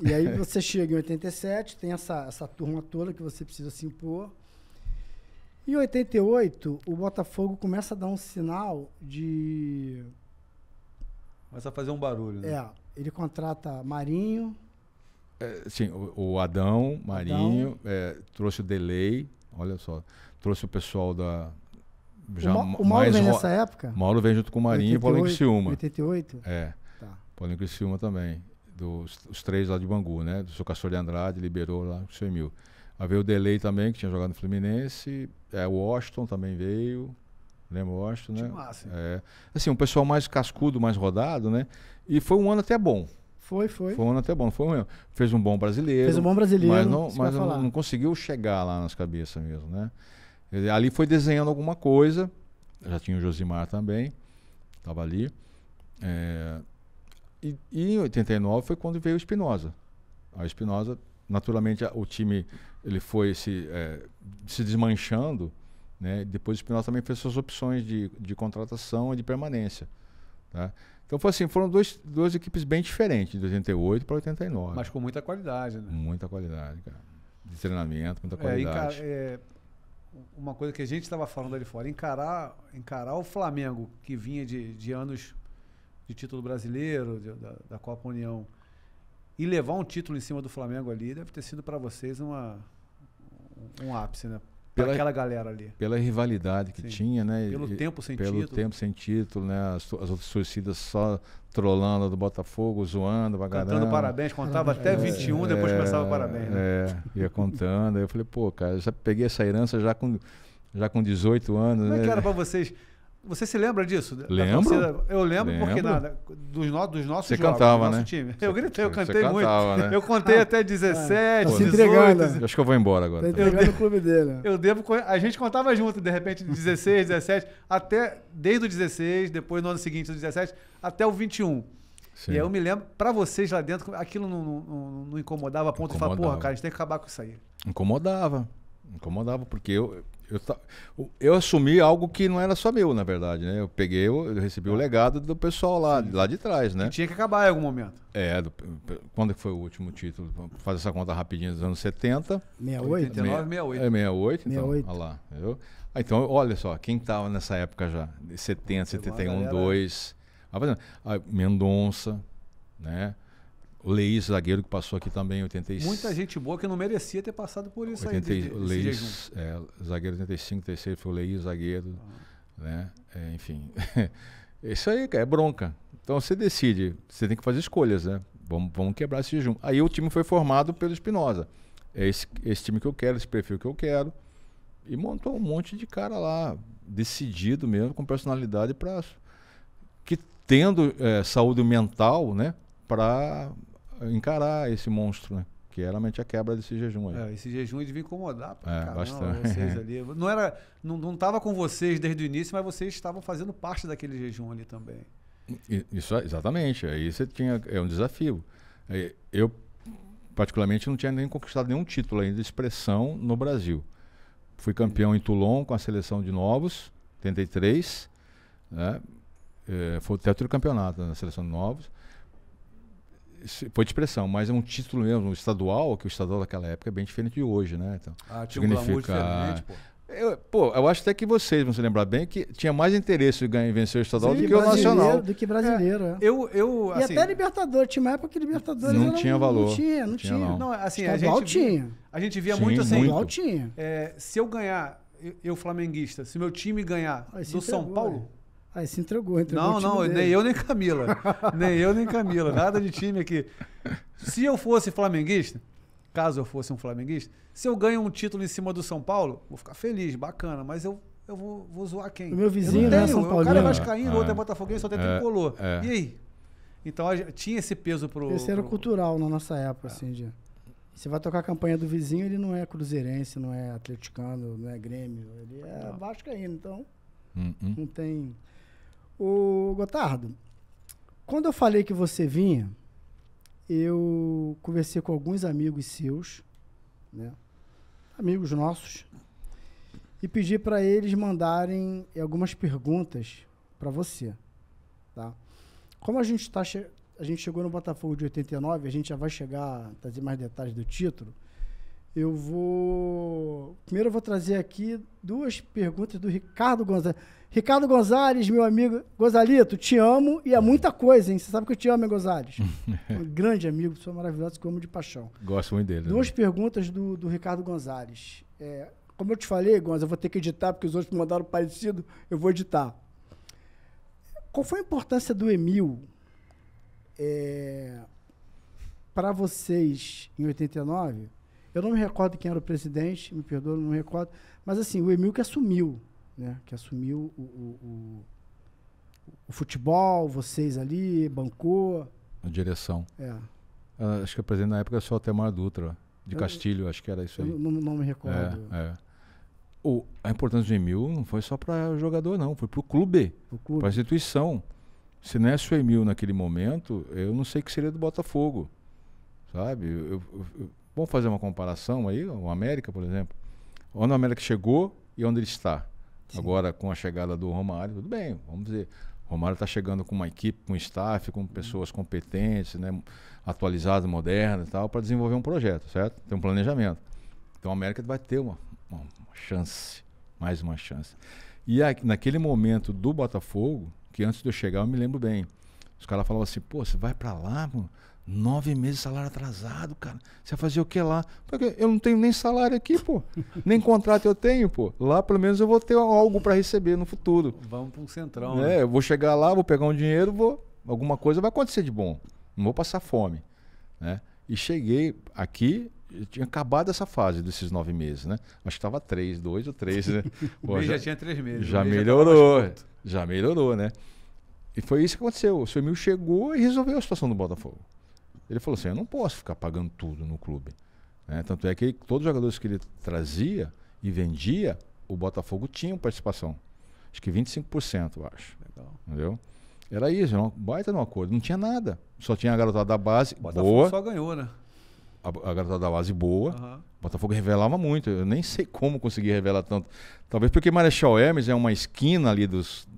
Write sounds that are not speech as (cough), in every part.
E aí você chega em 87, tem essa, essa turma toda que você precisa se impor. Em 88, o Botafogo começa a dar um sinal de. Começa a fazer um barulho, né? É. Ele contrata Marinho. É, sim, o, o, Adão, Marinho, Adão. É, trouxe o Delay, olha só. Trouxe o pessoal da. Já o, Ma o Mauro vem nessa época? Mauro vem junto com o Marinho 88, e o Paulinho Criciúma. 88? É. Tá. Paulinho Criciúma também dos os três lá de Bangu, né? Do seu Castor de Andrade, liberou lá o 100 mil. Aí veio o Delay também, que tinha jogado no Fluminense. É, o Washington também veio. Lembra o Washington, né? Massa. É. Assim, um pessoal mais cascudo, mais rodado, né? E foi um ano até bom. Foi, foi. Foi um ano até bom, foi mesmo. Fez um bom brasileiro. Fez um bom brasileiro. Mas não, mas não, não conseguiu chegar lá nas cabeças mesmo, né? Ali foi desenhando alguma coisa. Já tinha o Josimar também. Estava ali. É, e, e em 89 foi quando veio o Espinosa. A Espinosa, naturalmente, o time ele foi se, é, se desmanchando. Né? Depois o Espinosa também fez suas opções de, de contratação e de permanência. Tá? Então foi assim, foram dois, duas equipes bem diferentes, de 88 para 89. Mas com muita qualidade, né? Muita qualidade, cara. De treinamento, muita é, qualidade. É, uma coisa que a gente estava falando ali fora, encarar, encarar o Flamengo, que vinha de, de anos de título brasileiro, de, da, da, Copa União, e levar um título em cima do Flamengo ali, deve ter sido para vocês uma, um ápice, né? pela aquela galera ali. Pela rivalidade que Sim. tinha, né? Pelo e, tempo sem pelo título. Pelo tempo sem título, né? As, as outras torcidas só trollando do Botafogo, zoando, vagarando. Cantando parabéns, contava é, até 21, é, depois começava parabéns. Né? É, ia contando. aí eu falei, pô, cara, eu já peguei essa herança já com, já com 18 anos. Como é né? que era pra vocês você se lembra disso? Lembro. Eu lembro, lembro. porque nada, dos, no, dos nossos Você jogos, cantava, do né? time. Eu gritei, eu cantei muito. Cantava, né? Eu contei até 17, Pô, 18. Acho que eu vou embora agora. Tá entregando o clube dele. Né? Eu devo, a gente contava junto, de repente, 16, 17, até, desde o 16, depois no ano seguinte, o 17, até o 21. Sim. E aí eu me lembro, para vocês lá dentro, aquilo não, não, não incomodava a ponto incomodava. de falar, porra, cara, a gente tem que acabar com isso aí. Incomodava. Incomodava, porque eu, eu, eu assumi algo que não era só meu, na verdade, né? Eu peguei, eu recebi o legado do pessoal lá, Sim. lá de trás, né? Que tinha que acabar em algum momento. É, do, quando foi o último título? fazer essa conta rapidinho, dos anos 70. 68? 89, 68. É, 68, então, olha lá. Eu, ah, então, olha só, quem tava nessa época já? 70, 71, 2... Ah, Mendonça, né? O zagueiro que passou aqui também em 85. Muita gente boa que não merecia ter passado por isso 80, aí. De, de, Leís, é, zagueiro 85, terceiro foi o Leiz zagueiro. Ah. Né? É, enfim. (laughs) isso aí é bronca. Então você decide, você tem que fazer escolhas, né? Vamos, vamos quebrar esse jejum. Aí o time foi formado pelo Espinosa. É esse, esse time que eu quero, esse perfil que eu quero. E montou um monte de cara lá, decidido mesmo, com personalidade para que tendo é, saúde mental, né, para encarar esse monstro, né? Que é realmente a quebra desse jejum aí. É, esse jejum devia incomodar pra é, caramba, bastante. vocês (laughs) ali. Não era, não, não tava com vocês desde o início, mas vocês estavam fazendo parte daquele jejum ali também. Isso, exatamente. Aí você tinha, é um desafio. Eu, particularmente, não tinha nem conquistado nenhum título ainda de expressão no Brasil. Fui campeão em Toulon com a seleção de novos, 83, né? É, foi o teto do campeonato na seleção de novos. Foi de expressão, mas é um título mesmo, um estadual, que o estadual daquela época é bem diferente de hoje, né? Então, ah, tinha significa... um pô. Eu, pô, eu acho até que vocês vão se lembrar bem que tinha mais interesse em ganhar vencer o estadual Sim, do que o nacional. Do que brasileiro, é. é. Eu, eu, assim, e até Libertadores. Tinha uma época que Libertadores não, não tinha valor. Não tinha, não, tinha. Não. não. assim, a gente, tinha. A gente via Sim, muito assim. Muito. Tinha. É, se eu ganhar, eu, eu flamenguista, se meu time ganhar Aí, do São pegou, Paulo. É. Aí se entregou, entregou Não, não, dele. nem eu nem Camila. nem eu nem Camila. Nada de time aqui. Se eu fosse flamenguista, caso eu fosse um flamenguista, se eu ganho um título em cima do São Paulo, vou ficar feliz, bacana, mas eu, eu vou, vou zoar quem? O meu vizinho, eu não né? São Paulo. O cara é vascaíno, é. outro é botafoguense, outro tem é tricolor. É. E aí? Então tinha esse peso pro... Esse era pro... cultural na nossa época, é. assim, de... Você vai tocar a campanha do vizinho, ele não é cruzeirense, não é atleticano, não é grêmio, ele é vascaíno, então... Uhum. Não tem... O Gotardo, quando eu falei que você vinha, eu conversei com alguns amigos seus, né? Amigos nossos, e pedi para eles mandarem algumas perguntas para você, tá? Como a gente tá a gente chegou no Botafogo de 89, a gente já vai chegar a trazer mais detalhes do título. Eu vou. Primeiro eu vou trazer aqui duas perguntas do Ricardo Gonzalez. Ricardo Gonzalez, meu amigo. Gonzalito, te amo e é muita coisa, hein? Você sabe que eu te amo, hein, Gonzalez? (laughs) um grande amigo, pessoa maravilhosa que eu amo de paixão. Gosto muito dele. Né? Duas né? perguntas do, do Ricardo Gonzalez. É, como eu te falei, Gonzalez, eu vou ter que editar porque os outros me mandaram parecido, eu vou editar. Qual foi a importância do Emil é, para vocês em 89? Eu não me recordo quem era o presidente, me perdoa, não me recordo. Mas assim, o Emil que assumiu, né? Que assumiu o, o, o, o futebol, vocês ali, bancou. A direção. É. Ah, acho que o presidente na época era o Altemar Dutra, de eu, Castilho, acho que era isso aí. Não, não, me recordo. É, é. O, a importância do Emil não foi só para o jogador, não, foi para o clube, para a instituição. Se não fosse o Emil naquele momento, eu não sei o que seria do Botafogo. Sabe? Eu, eu, Vamos fazer uma comparação aí, o América, por exemplo. Onde o América chegou e onde ele está. Sim. Agora, com a chegada do Romário, tudo bem, vamos dizer. O Romário está chegando com uma equipe, com um staff, com pessoas uhum. competentes, né, atualizadas, modernas e tal, para desenvolver um projeto, certo? Tem um planejamento. Então o América vai ter uma, uma, uma chance, mais uma chance. E a, naquele momento do Botafogo, que antes de eu chegar eu me lembro bem, os caras falavam assim, pô, você vai para lá, mano? Nove meses salário atrasado, cara. Você vai fazer o que lá? Porque eu não tenho nem salário aqui, pô. (laughs) nem contrato eu tenho, pô. Lá pelo menos eu vou ter algo para receber no futuro. Vamos para um central né? né? Eu vou chegar lá, vou pegar um dinheiro, vou. Alguma coisa vai acontecer de bom. Não vou passar fome. Né? E cheguei aqui, eu tinha acabado essa fase desses nove meses, né? Acho que estava três, dois ou três, né? (laughs) Pô, já, já, tinha três meses. Já melhorou. Já, já melhorou, né? E foi isso que aconteceu. O seu Emil chegou e resolveu a situação do Botafogo. Ele falou assim: eu não posso ficar pagando tudo no clube. Né? Tanto é que ele, todos os jogadores que ele trazia e vendia, o Botafogo tinha participação. Acho que 25%, eu acho. Legal. Entendeu? Era isso, era uma baita no acordo. Não tinha nada. Só tinha a garotada da base. O Botafogo boa. só ganhou, né? A, a garotada da base boa. Uhum. O Botafogo revelava muito. Eu nem sei como consegui revelar tanto. Talvez porque Marechal Hermes é uma esquina ali dos,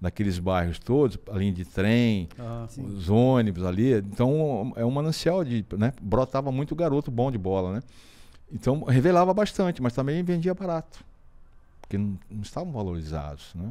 daqueles bairros todos, a linha de trem, ah, os ônibus ali. Então é um manancial de. Né? Brotava muito garoto bom de bola, né? Então revelava bastante, mas também vendia barato. Porque não, não estavam valorizados, né?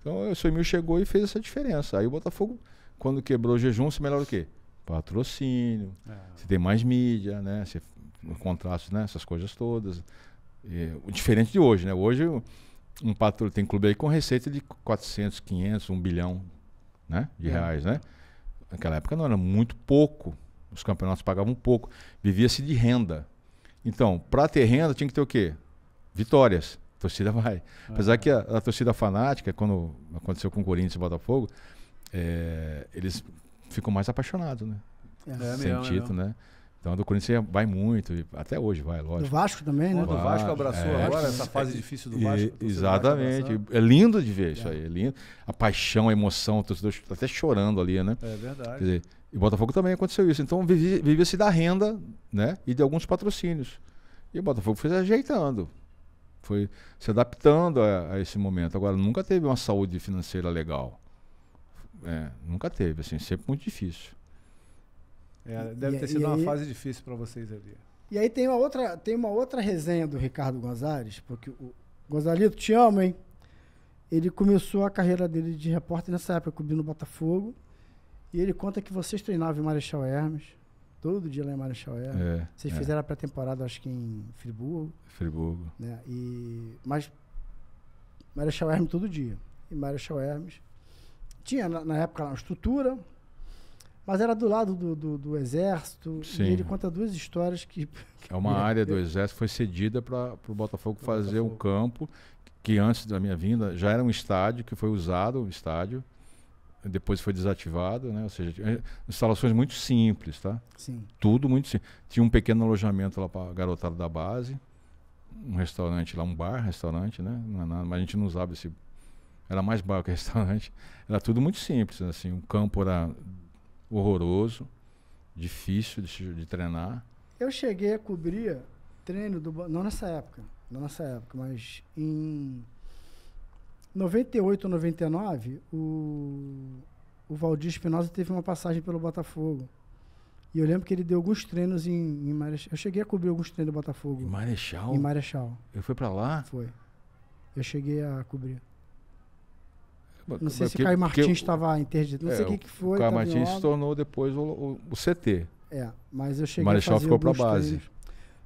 Então o Soemil chegou e fez essa diferença. Aí o Botafogo, quando quebrou o jejum, se melhora o quê? Patrocínio, é. tem mais mídia, né? Você, contratos, né? Essas coisas todas. E, diferente de hoje, né? Hoje um patrulho, tem clube aí com receita de 400, 500, 1 bilhão né, de é. reais, né? Naquela época não era muito pouco, os campeonatos pagavam pouco, vivia-se de renda. Então, para ter renda tinha que ter o quê? Vitórias. A torcida vai. É. Apesar é. que a, a, torcida fanática, quando aconteceu com o Corinthians e Botafogo, é, eles ficam mais apaixonados, né? É, Sentido, é é né? Então a do Corinthians vai muito, até hoje vai, lógico. Do Vasco também, né? O Vasco abraçou é, agora essa fase é, difícil do Vasco. E, exatamente. É lindo de ver isso aí. É lindo. A paixão, a emoção, o torcedor tá até chorando ali, né? É verdade. Dizer, e o Botafogo também aconteceu isso. Então vivia-se da renda, né? E de alguns patrocínios. E o Botafogo foi se ajeitando. Foi se adaptando a, a esse momento. Agora, nunca teve uma saúde financeira legal. É, nunca teve, assim, sempre muito difícil. É, deve e, ter sido uma aí, fase difícil para vocês ali. E aí tem uma, outra, tem uma outra resenha do Ricardo Gonzalez, porque o Gonzalito, te amo, hein? Ele começou a carreira dele de repórter nessa época, cobrindo o Botafogo. E ele conta que vocês treinavam em Marechal Hermes, todo dia lá em Marechal Hermes. É, vocês é. fizeram a pré-temporada, acho que em Friburgo. Friburgo. Né? E, mas Marechal Hermes todo dia. E Marechal Hermes tinha, na, na época, uma estrutura, mas era do lado do, do, do Exército. Sim. E ele conta duas histórias que. (laughs) que é uma área do Exército foi cedida para o Botafogo fazer Botafogo. um campo que antes da minha vinda já era um estádio que foi usado o estádio depois foi desativado, né? Ou seja, é, instalações muito simples, tá? Sim. Tudo muito simples. Tinha um pequeno alojamento lá para garotada da base, um restaurante lá, um bar, restaurante, né? Não é nada, mas a gente não usava esse era mais bar que restaurante. Era tudo muito simples, assim, o campo era horroroso, difícil de, de treinar. Eu cheguei a cobrir treino do. Não nessa época, não nessa época, mas em 98 ou 99, o, o Valdir Espinosa teve uma passagem pelo Botafogo. E eu lembro que ele deu alguns treinos em, em Marechal. Eu cheguei a cobrir alguns treinos do Botafogo. Em Marechal? Em Marechal. Eu fui para lá? Foi. Eu cheguei a cobrir. Não sei se o Caio Martins estava interdito, não é, sei o que, que foi. Caio Martins logo. se tornou depois o, o, o, CT. É, mas eu cheguei Marechal a fazer ficou para base. Treinos.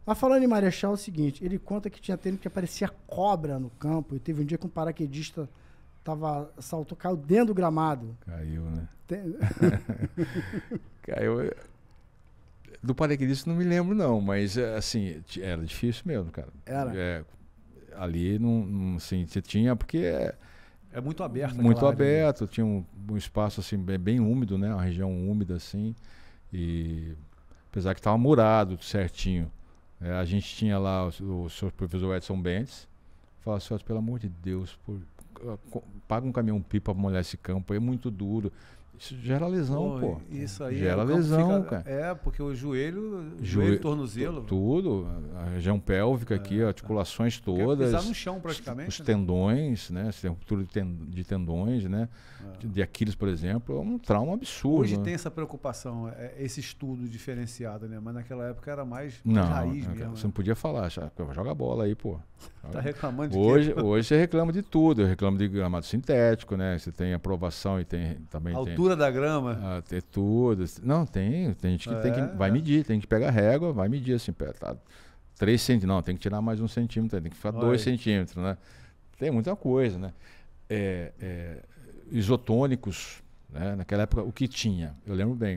Mas falando em Marechal, é o seguinte, ele conta que tinha tempo que aparecia cobra no campo, e teve um dia que um paraquedista tava, saltou, caiu dentro do gramado. Caiu, né? Tem... (laughs) caiu. É, do paraquedista não me lembro, não, mas é, assim, era difícil mesmo, cara. Era? É, ali não, não assim, você tinha, porque... É, é muito aberto. Muito aberto. Tinha um, um, espaço assim bem, bem, úmido, né? Uma região úmida assim. E apesar que estava murado certinho, é, a gente tinha lá o, o, professor Edson Bentes. Fala, senhor, pelo amor de Deus, por, ah, paga um caminhão pipa para molhar esse campo. É muito duro. Isso gera lesão, pô. pô. Isso aí. Gera é lesão, fica, cara. É, porque o joelho, joelho, joelho tornozelo. Tudo, a região pélvica é, aqui, articulações é todas. Pisar no chão praticamente. Os, os né? tendões, né? você tem um de tendões, né? De, é. de Aquiles, por exemplo, é um trauma absurdo. Hoje né? tem essa preocupação, esse estudo diferenciado, né? Mas naquela época era mais, não, raiz mesmo. Você né? não podia falar, joga bola aí, pô. Tá reclamando de hoje, Hoje você reclama de tudo. Eu reclamo de gramado sintético, né? Você tem aprovação e tem também. Altura altura da grama. Ah, tem é tudo. Não, tem. Tem gente que, é, tem que é, vai é. medir, tem que pegar régua, vai medir assim, tá 3 centímetros. Não, tem que tirar mais um centímetro, tem que ficar 2 centímetros, né? Tem muita coisa, né? É, é, isotônicos, né? Naquela época, o que tinha? Eu lembro bem.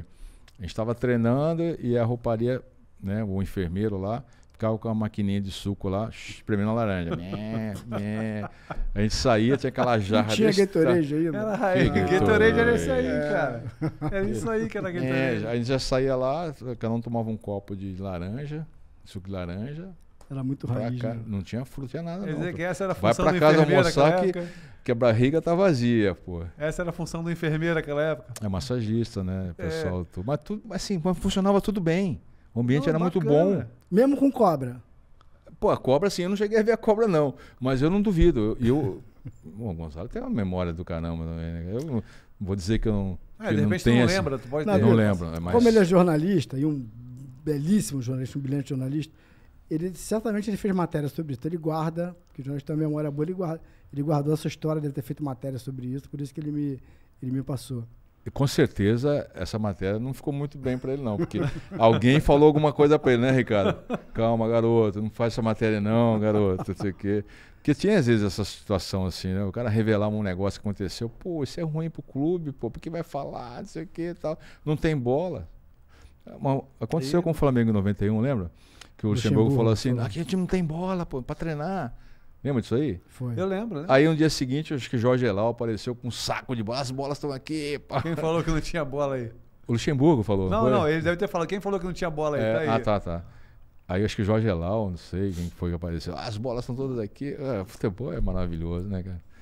A gente estava treinando e a rouparia, né? O enfermeiro lá ficava com a maquininha de suco lá, espremendo a laranja. Mé, mé. A gente saía, tinha aquela jarra. Não tinha Gatorade aí, Era, aí, né? Gatorade era isso aí, é. cara. Era isso aí que era é, Gatorade. É, a gente já saía lá, cada um tomava um copo de laranja, suco de laranja. Era muito raiz. né? Não tinha fruta, tinha nada. Quer dizer que essa era a função Vai pra casa almoçar que, que a barriga tá vazia, pô. Essa era a função do enfermeiro naquela época? É massagista, né? É. Pessoal. É. Mas, tudo, assim, funcionava tudo bem. O ambiente era bacana. muito bom. Mesmo com cobra? Pô, a cobra sim, eu não cheguei a ver a cobra não, mas eu não duvido. E eu, (laughs) o Gonzalo tem uma memória do caramba também, né? Eu vou dizer que eu não. É, de repente não tu não esse... lembra, tu pode não, não lembro. Né? Mas... Como ele é jornalista e um belíssimo jornalista, um brilhante jornalista, ele certamente ele fez matéria sobre isso. Então, ele guarda, que o jornalista tem uma memória boa, ele guarda. Ele guardou essa história, de ter feito matéria sobre isso, por isso que ele me, ele me passou com certeza essa matéria não ficou muito bem para ele não, porque alguém falou alguma coisa para ele, né, Ricardo? Calma, garoto, não faz essa matéria não, garoto, não sei o quê. Porque tinha às vezes essa situação assim, né? O cara revelar um negócio que aconteceu, pô, isso é ruim pro clube, pô, porque vai falar, não sei o quê, tal. Não tem bola. Aconteceu e... com o Flamengo em 91, lembra? Que o Luxemburgo, falou assim: aqui a gente não tem bola, pô, para treinar. Lembra disso aí? Foi. Eu lembro, né? Aí no um dia seguinte, acho que Jorge Elal apareceu com um saco de bolas As bolas estão aqui. Pá. Quem falou que não tinha bola aí? O Luxemburgo falou. Não, foi? não, ele deve ter falado. Quem falou que não tinha bola aí? É, tá aí. Ah, tá, tá. Aí acho que Jorge Elal, não sei quem foi que apareceu. Ah, as bolas estão todas aqui. Ah, futebol é maravilhoso, né, cara?